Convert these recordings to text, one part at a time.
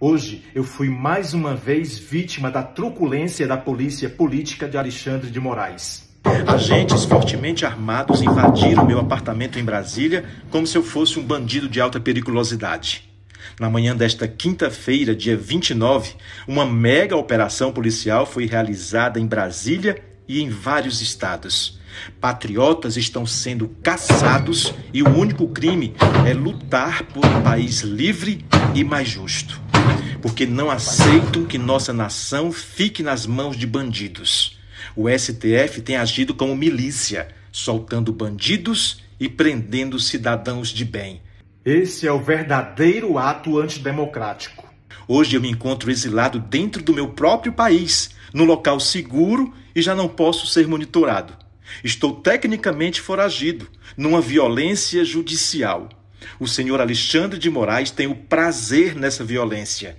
Hoje eu fui mais uma vez vítima da truculência da polícia política de Alexandre de Moraes. Agentes fortemente armados invadiram meu apartamento em Brasília como se eu fosse um bandido de alta periculosidade. Na manhã desta quinta-feira, dia 29, uma mega operação policial foi realizada em Brasília e em vários estados. Patriotas estão sendo caçados e o único crime é lutar por um país livre e mais justo porque não aceitam que nossa nação fique nas mãos de bandidos. O STF tem agido como milícia, soltando bandidos e prendendo cidadãos de bem. Esse é o verdadeiro ato antidemocrático. Hoje eu me encontro exilado dentro do meu próprio país, num local seguro e já não posso ser monitorado. Estou tecnicamente foragido, numa violência judicial. O senhor Alexandre de Moraes tem o prazer nessa violência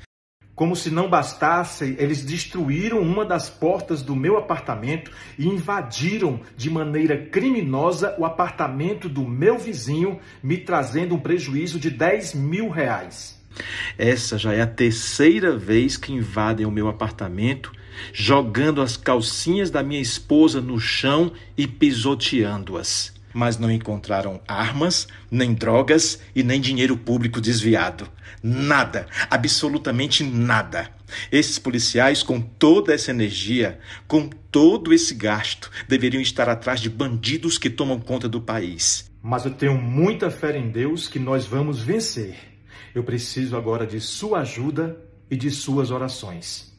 como se não bastasse, eles destruíram uma das portas do meu apartamento e invadiram de maneira criminosa o apartamento do meu vizinho, me trazendo um prejuízo de 10 mil reais. Essa já é a terceira vez que invadem o meu apartamento, jogando as calcinhas da minha esposa no chão e pisoteando-as mas não encontraram armas, nem drogas e nem dinheiro público desviado. Nada, absolutamente nada. Esses policiais, com toda essa energia, com todo esse gasto, deveriam estar atrás de bandidos que tomam conta do país. Mas eu tenho muita fé em Deus que nós vamos vencer. Eu preciso agora de sua ajuda e de suas orações.